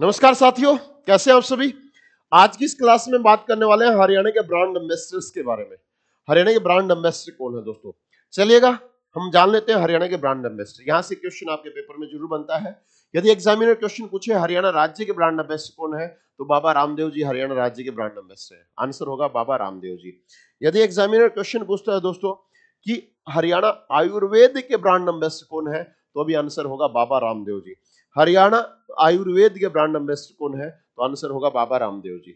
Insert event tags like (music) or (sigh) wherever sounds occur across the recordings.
नमस्कार साथियों कैसे हैं आप सभी आज की इस क्लास में बात करने वाले हैं हरियाणा के ब्रांड एम्बेसडर्स के बारे में हरियाणा के ब्रांड एम्बेसडर कौन है दोस्तों चलिएगा हम जान लेते हैं हरियाणा के ब्रांड एम्बेसडर यहाँ से क्वेश्चन आपके पेपर में जरूर बनता है यदि एग्जामिनर क्वेश्चन पूछे हरियाणा राज्य के ब्रांड एम्बेसडर कौन है तो बाबा रामदेव जी हरियाणा राज्य के ब्रांड एम्बेसडर है आंसर होगा बाबा रामदेव जी यदि एग्जामिनर क्वेश्चन पूछता है दोस्तों कि हरियाणा आयुर्वेद के ब्रांड एम्बेसडर कौन है तो भी आंसर होगा बाबा रामदेव जी हरियाणा आयुर्वेद के ब्रांड एम्बेसडर कौन है तो आंसर होगा बाबा रामदेव जी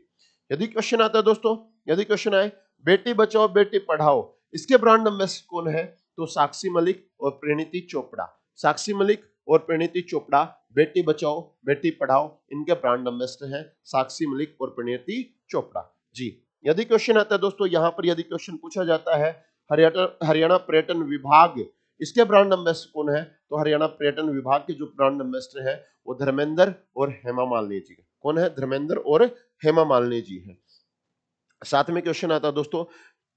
यदि क्वेश्चन आता है दोस्तों यदि क्वेश्चन आए बेटी बचाओ बेटी पढ़ाओ इसके ब्रांड एम्बेसडर कौन है तो साक्षी मलिक और प्रणीति चोपड़ा साक्षी मलिक और प्रणीति चोपड़ा बेटी बचाओ बेटी पढ़ाओ इनके ब्रांड एम्बेसडर हैं साक्षी मलिक और प्रणीति चोपड़ा जी यदि क्वेश्चन आता है दोस्तों यहाँ पर यदि क्वेश्चन पूछा जाता है हरियाणा हरियाणा पर्यटन विभाग इसके ब्रांड एम्बेस्टर कौन है तो हरियाणा पर्यटन विभाग के जो ब्रांड एम्बेस्टर है वो धर्मेंद्र और हेमा मालनी जी कौन है धर्मेंद्र और हेमा मालनी जी है साथ में क्वेश्चन आता है दोस्तों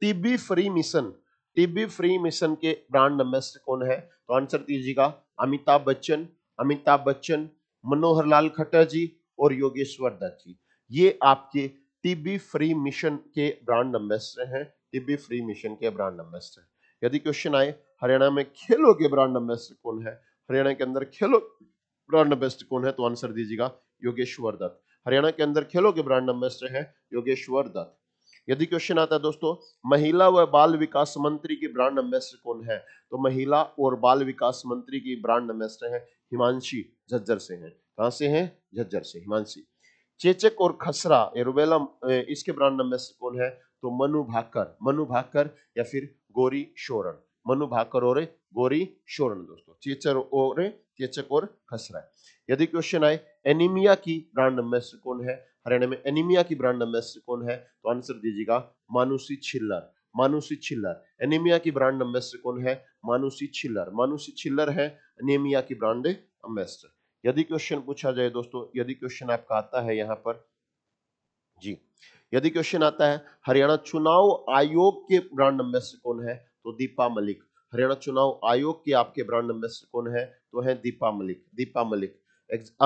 TB free mission TB free mission के ब्रांड एम्बेस्टर कौन है तो आंसर दीजिएगा अमिताभ बच्चन अमिताभ बच्चन मनोहर लाल खट्टर जी और योगेश्वर दत्त जी ये आपके टीबी फ्री मिशन के ब्रांड एम्बेस्टर हैं टीबी फ्री मिशन के ब्रांड एम्बेस्टर यदि क्वेश्चन आए हरियाणा में खेलों के ब्रांड एम्बेसडर कौन है हरियाणा के अंदर खेलो ब्रांड एम्बेसडर कौन है तो आंसर दीजिएगा योगेश्वर दत्त हरियाणा के अंदर खेलों के ब्रांड एम्बेसडर है योगेश्वर दत्त यदि क्वेश्चन आता है दोस्तों महिला व बाल विकास मंत्री की ब्रांड एम्बेसडर कौन है तो महिला और बाल विकास मंत्री की ब्रांड एम्बेसडर है हिमांशी झज्जर से है कहां से है झज्जर से हिमांशी चेचक और खसरा रुबेला इसके ब्रांड एम्बेसडर कौन है तो मनु भाकर मनु भाकर या फिर गोरी शोरण मनु भाकर और गोरी शोरण दोस्तों चेचर और चेचक और खसरा यदि क्वेश्चन आए एनीमिया की ब्रांड अम्बेस्टर कौन है हरियाणा में एनीमिया की ब्रांड अम्बेस्टर कौन है तो आंसर दीजिएगा मानुषी छिल्लर मानुषी छिल्लर एनीमिया की ब्रांड अम्बेस्टर कौन है मानुषी छिल्लर मानुषी छिल्लर है एनीमिया की ब्रांड अम्बेस्टर यदि क्वेश्चन पूछा जाए दोस्तों यदि क्वेश्चन आपका आता है यहाँ पर जी यदि क्वेश्चन आता है हरियाणा चुनाव आयोग के ब्रांड अम्बेस्टर कौन है तो दीपा मलिक हरियाणा चुनाव आयोग की आपके ब्रांड एम्बेसडर कौन है तो है दीपा मलिक दीपा मलिक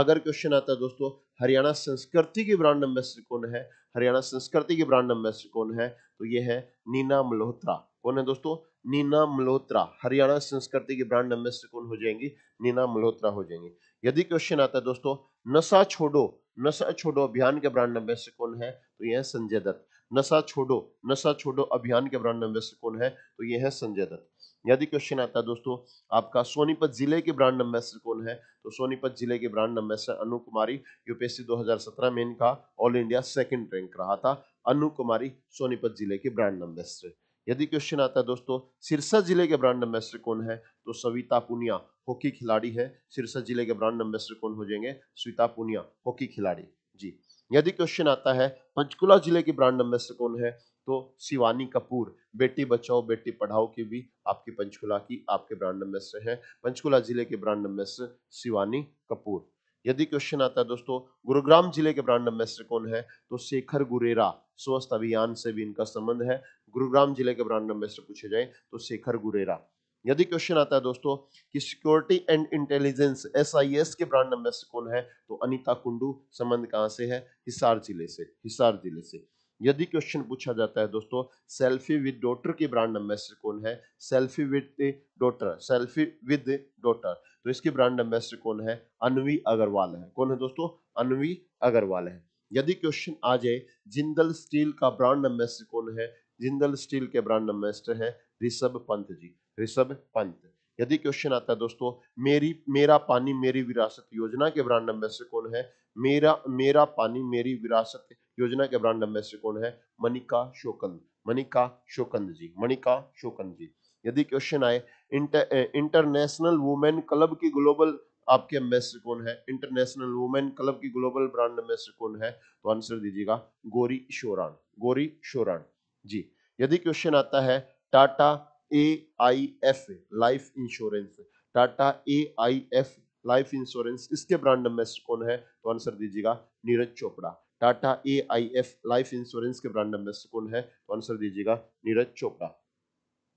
अगर क्वेश्चन आता है दोस्तों हरियाणा संस्कृति की ब्रांड एम्बेसडर कौन है हरियाणा संस्कृति की ब्रांड एम्बेसडर कौन है तो ये है नीना मल्होत्रा कौन है दोस्तों नीना मल्होत्रा हरियाणा संस्कृति की ब्रांड एम्बेसडर कौन हो जाएंगी नीना मल्होत्रा हो जाएंगी यदि क्वेश्चन आता है दोस्तों नशा छोड़ो नशा छोड़ो अभियान के ब्रांड एम्बेसडर कौन है तो यह संजय दत्त नशा छोड़ो नशा छोड़ो अभियान के ब्रांड एम्बेसडर कौन है तो ये है संजय दत्त यदि क्वेश्चन आता है दोस्तों आपका सोनीपत जिले के ब्रांड एम्बेसडर कौन है तो सोनीपत जिले के brand ambassador Anu Kumari UPSC 2017 में इनका ऑल इंडिया सेकंड रैंक रहा था अनु कुमारी सोनीपत जिले के ब्रांड एम्बेसडर यदि क्वेश्चन आता है दोस्तों सिरसा जिले के ब्रांड एम्बेसडर कौन है तो सविता पुनिया हॉकी खिलाड़ी है सिरसा जिले के ब्रांड एम्बेसडर कौन हो जाएंगे सविता पुनिया हॉकी खिलाड़ी जी यदि क्वेश्चन आता है पंचकुला जिले की ब्रांड एम्बेसडर कौन है तो शिवानी कपूर बेटी बचाओ बेटी पढ़ाओ की भी आपकी पंचकुला की आपके ब्रांड एम्बेसडर है पंचकुला जिले के ब्रांड एम्बेसडर शिवानी कपूर यदि क्वेश्चन आता है दोस्तों गुरुग्राम जिले के ब्रांड एम्बेसडर कौन है तो शेखर गुरेरा स्वस्थ अभियान से भी इनका संबंध है गुरुग्राम जिले के ब्रांड एम्बेसडर पूछे जाए तो शेखर गुरेरा यदि क्वेश्चन आता है दोस्तों कि सिक्योरिटी एंड इंटेलिजेंस एसआईएस के ब्रांड एम्बेसडर कौन है तो अनिता कुंडू संबंध कहां से है हिसार जिले से हिसार जिले से यदि क्वेश्चन पूछा जाता है दोस्तों सेल्फी विद डॉटर के ब्रांड एम्बेसडर कौन है selfie with daughter selfie with daughter तो इसके ब्रांड एम्बेसडर कौन है अनवी अग्रवाल है कौन है दोस्तों अनवी अग्रवाल है यदि क्वेश्चन आ जाए जिंदल स्टील का ब्रांड एम्बेसडर कौन है जिंदल स्टील के ब्रांड एम्बेसडर है ऋषभ पंत जी ऋषभ पंत यदि क्वेश्चन आता है दोस्तों मेरी मेरा पानी मेरी विरासत योजना के ब्रांड एम्बेसडर कौन है मेरा मेरा पानी मेरी विरासत योजना के ब्रांड एम्बेसडर कौन है मनिका शोकंद मनिका शोकंद जी मनिका शोकंद जी यदि क्वेश्चन आए इंटर इंटरनेशनल वुमेन क्लब की ग्लोबल आपके एम्बेसडर कौन है इंटरनेशनल वुमेन क्लब की ग्लोबल ब्रांड एम्बेसडर कौन है तो आंसर दीजिएगा गोरी शोरान गोरी शोरान जी यदि क्वेश्चन आता है Tata A I F life insurance Tata A I F life insurance इसके ब्रांड एम्बेसडर कौन है तो आंसर दीजिएगा Neeraj Chopra Tata A I F life insurance के ब्रांड एम्बेसडर कौन है तो आंसर दीजिएगा नीरज चोपड़ा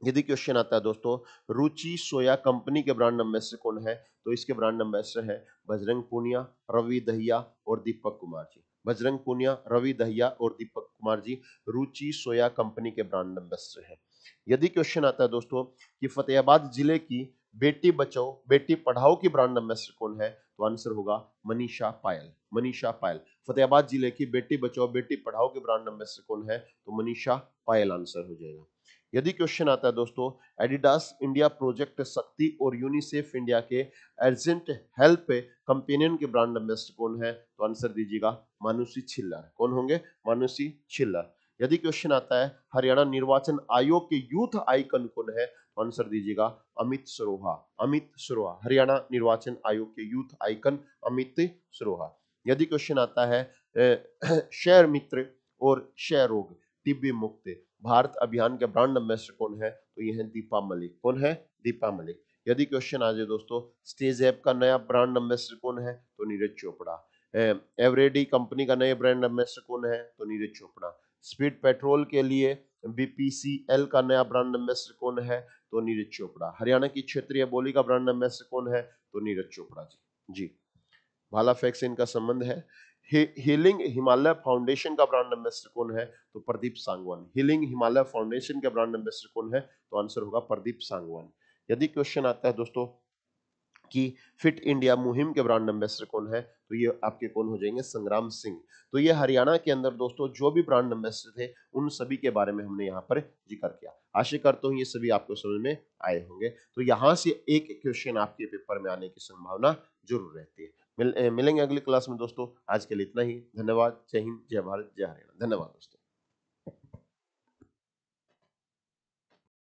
यदि क्वेश्चन आता है दोस्तों रुचि सोया कंपनी के ब्रांड एम्बेसडर कौन है तो इसके ब्रांड एम्बेसडर है बजरंग पुनिया रवि दहिया और दीपक कुमार जी बजरंग पुनिया रवि दहिया और दीपक कुमार जी रुचि सोया कंपनी के ब्रांड एम्बेसडर हैं यदि क्वेश्चन आता है दोस्तों कि फतेहाबाद जिले की बेटी बचाओ बेटी पढ़ाओ की ब्रांड एम्बेसडर कौन है तो आंसर होगा मनीषा पायल मनीषा पायल फतेहाबाद जिले की बेटी बचाओ बेटी पढ़ाओ की ब्रांड एम्बेसडर कौन है तो मनीषा पायल आंसर हो जाएगा यदि क्वेश्चन आता है दोस्तों एडिडास इंडिया प्रोजेक्ट शक्ति और यूनिसेफ इंडिया के अर्जेंट हेल्प कंपेनियन के ब्रांड एम्बेसडर कौन है तो आंसर दीजिएगा मानुषी छिल्लर कौन होंगे मानुषी छिल्लर यदि क्वेश्चन आता है हरियाणा निर्वाचन आयोग के यूथ आइकन कौन है तो आंसर दीजिएगा अमित सरोहा अमित सरोहा हरियाणा निर्वाचन आयोग के यूथ आइकन अमित सरोहा यदि क्वेश्चन आता है (clears throat) शहर मित्र और क्षय रोग टिब्बी मुक्ति भारत अभियान के ब्रांड एम्बेसडर कौन है तो ये है दीपा मलिक कौन है दीपा मलिक यदि क्वेश्चन आ जाए दोस्तों स्टेज ऐप का नया ब्रांड एम्बेसडर कौन है तो नीरज चोपड़ा एवरेडी कंपनी का नया ब्रांड एम्बेसडर कौन है तो नीरज चोपड़ा स्पीड पेट्रोल के लिए बीपीसीएल का नया ब्रांड एम्बेसडर कौन है तो नीरज चोपड़ा हरियाणा की क्षेत्रीय बोली का ब्रांड एम्बेसडर कौन है तो नीरज चोपड़ा जी जी भाला फैक्स इनका संबंध है हीलिंग हिमालय फाउंडेशन का ब्रांड एम्बेसडर कौन है तो प्रदीप सांगवान हीलिंग हिमालय फाउंडेशन का ब्रांड एम्बेसडर कौन है तो आंसर होगा प्रदीप सांगवान यदि क्वेश्चन आता है दोस्तों कि फिट इंडिया मुहिम के ब्रांड एम्बेसडर कौन है तो ये आपके कौन हो जाएंगे संग्राम सिंह तो ये हरियाणा के अंदर दोस्तों जो भी ब्रांड एम्बेसडर थे उन सभी के बारे में हमने यहाँ पर जिक्र किया आशा करता हूँ ये सभी आपको समझ में आए होंगे तो यहाँ से एक क्वेश्चन आपके पेपर में आने की संभावना जरूर रहती है मिल, मिलेंगे अगली क्लास में दोस्तों आज के लिए इतना ही धन्यवाद जय हिंद जय भारत जय हरियाणा धन्यवाद दोस्तों